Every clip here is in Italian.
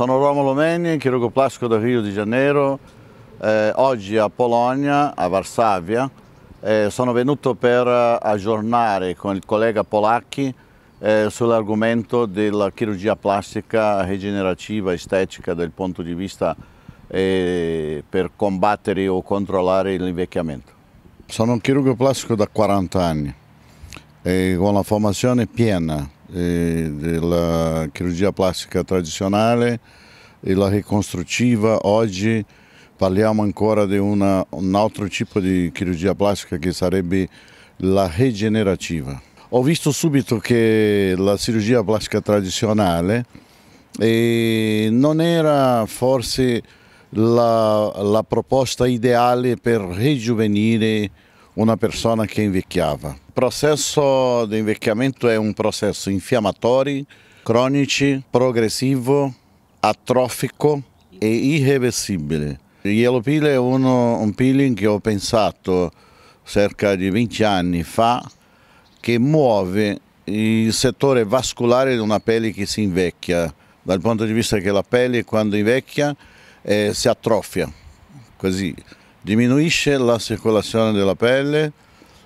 Sono Romolo Meni, chirurgo plastico da Rio di Janeiro, eh, oggi a Polonia, a Varsavia. Eh, sono venuto per aggiornare con il collega Polacchi eh, sull'argomento della chirurgia plastica rigenerativa estetica dal punto di vista eh, per combattere o controllare l'invecchiamento. Sono un chirurgo plastico da 40 anni e con la formazione piena della chirurgia plastica tradizionale e la ricostruttiva. Oggi parliamo ancora di una, un altro tipo di chirurgia plastica che sarebbe la regenerativa. Ho visto subito che la chirurgia plastica tradizionale non era forse la, la proposta ideale per rijuvenire una persona che invecchiava. Il processo di invecchiamento è un processo infiammatorio, cronico, progressivo, atrofico e irreversibile. Il Yellow Peel è uno, un peeling che ho pensato circa 20 anni fa che muove il settore vascolare di una pelle che si invecchia, dal punto di vista che la pelle quando invecchia eh, si atrofia, così diminuisce la circolazione della pelle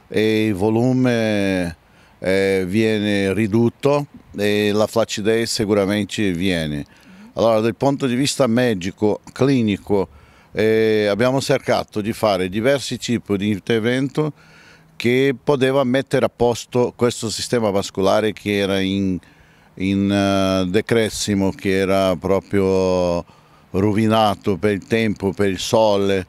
e il volume eh, viene ridotto e la flaccidez sicuramente viene. Allora dal punto di vista medico, clinico, eh, abbiamo cercato di fare diversi tipi di intervento che poteva mettere a posto questo sistema vascolare che era in, in uh, decressimo, che era proprio rovinato per il tempo, per il sole,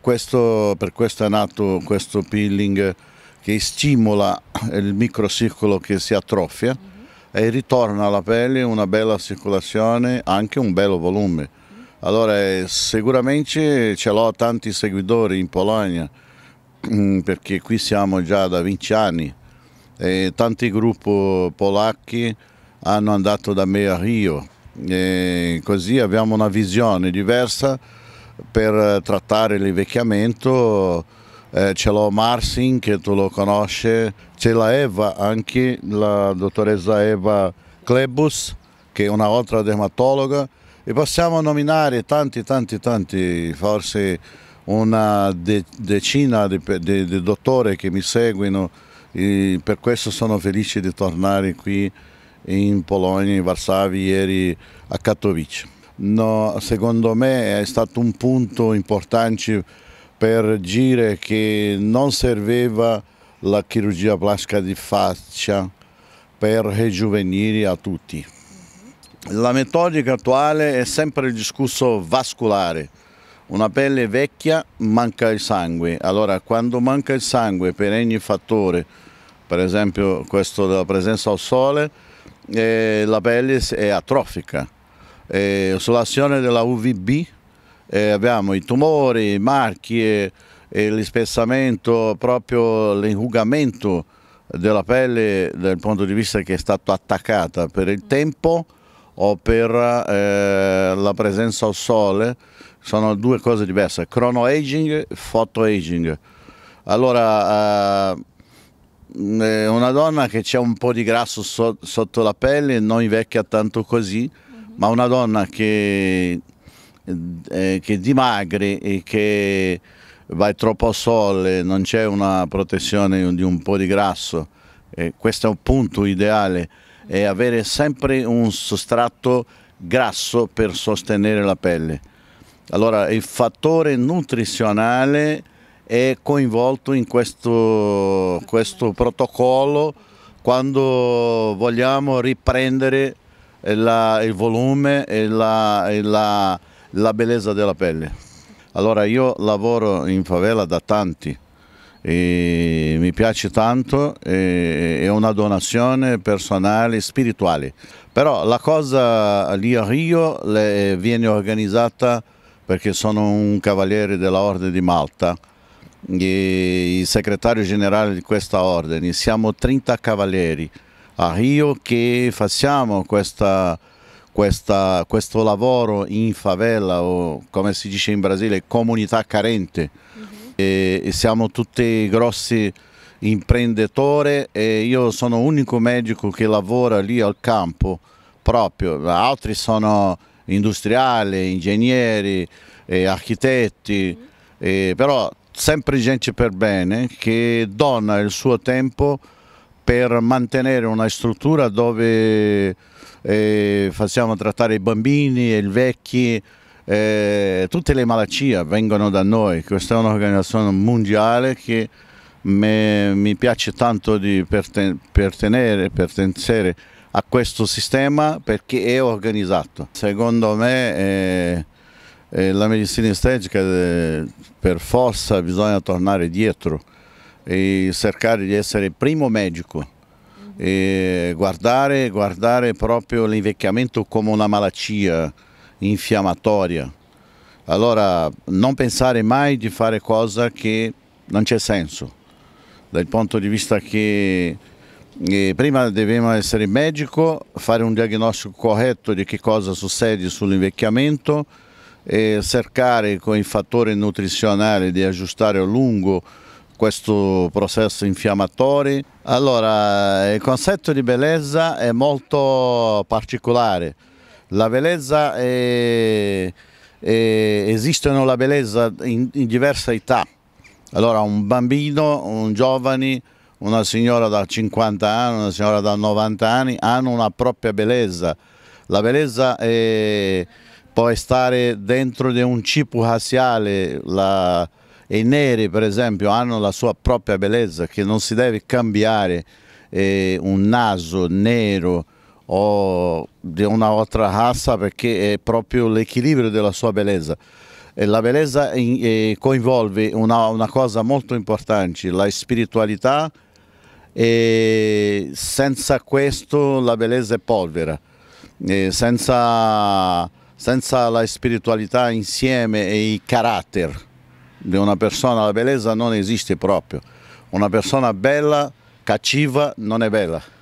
questo, per questo è nato questo peeling che stimola il microcircolo che si atrofia mm -hmm. e ritorna alla pelle una bella circolazione, anche un bello volume. Mm -hmm. Allora eh, sicuramente ce l'ho tanti seguitori in Polonia mm, perché qui siamo già da 20 anni e tanti gruppi polacchi hanno andato da me a Rio e così abbiamo una visione diversa per eh, trattare l'invecchiamento eh, ce l'ho Marsin che tu lo conosci, c'è la Eva anche, la dottoressa Eva Klebus che è un'altra dermatologa e possiamo nominare tanti tanti tanti, forse una decina di, di, di dottori che mi seguono e per questo sono felice di tornare qui in Polonia, in Varsavia, ieri a Katowice no, secondo me è stato un punto importante per dire che non serveva la chirurgia plastica di faccia per rijuvenire a tutti. La metodica attuale è sempre il discorso vascolare. Una pelle vecchia manca il sangue, allora quando manca il sangue per ogni fattore, per esempio questo della presenza al sole, eh, la pelle è atrofica eh, sull'azione della UVB eh, abbiamo i tumori, i marchi, eh, l'ispessamento, proprio l'inrugamento della pelle dal punto di vista che è stata attaccata per il tempo o per eh, la presenza al sole sono due cose diverse, chrono aging e photo aging. Allora, eh, una donna che c'è un po' di grasso so sotto la pelle non invecchia tanto così, ma una donna che, eh, eh che dimagri e che vai troppo al sole, non c'è una protezione di un po' di grasso, eh, questo è un punto ideale, è avere sempre un sostrato grasso per sostenere la pelle. Allora il fattore nutrizionale è coinvolto in questo, questo protocollo quando vogliamo riprendere la, il volume e la, la, la bellezza della pelle. Allora io lavoro in favela da tanti, e mi piace tanto, è una donazione personale, spirituale. Però la cosa lì a Rio viene organizzata perché sono un cavaliere dell'Ordine di Malta, il segretario generale di questa ordine, siamo 30 cavalieri a ah, Rio che facciamo questa, questa, questo lavoro in favela o come si dice in Brasile comunità carente uh mhm. -huh. e, e siamo tutti grossi imprenditori e io sono l'unico medico che lavora lì al campo proprio, altri sono industriali, ingegneri, eh, architetti, eh, però sempre gente per bene che dona il suo tempo per mantenere una struttura dove eh, facciamo trattare i bambini e i vecchi, eh, tutte le malattie vengono da noi, questa è un'organizzazione mondiale che me, mi piace tanto di perten pertenere, pertenere a questo sistema perché è organizzato. Secondo me eh, eh, la medicina estetica eh, per forza bisogna tornare dietro e cercare di essere primo medico e guardare, guardare proprio l'invecchiamento come una malattia infiammatoria. Allora non pensare mai di fare cosa che non c'è senso, dal punto di vista che e eh, prima dobbiamo essere medico, fare un diagnostico corretto di che cosa succede sull'invecchiamento, e cercare con il fattore nutrizionale di aggiustare a lungo questo processo infiammatorio. Allora, il concetto di bellezza è molto particolare. La bellezza è, è, esistono la bellezza in, in diverse età. Allora, un bambino, un giovane, una signora da 50 anni, una signora da 90 anni hanno una propria bellezza. La bellezza è, può stare dentro di un cipo razziale, la, e i neri per esempio hanno la sua propria bellezza che non si deve cambiare eh, un naso nero o di un'altra razza perché è proprio l'equilibrio della sua bellezza. E la bellezza eh, coinvolve una, una cosa molto importante, la spiritualità e senza questo la bellezza è polvere. Senza, senza, la spiritualità insieme e i caratteri di una persona, la bellezza non esiste proprio. Una persona bella, cattiva, non è bella.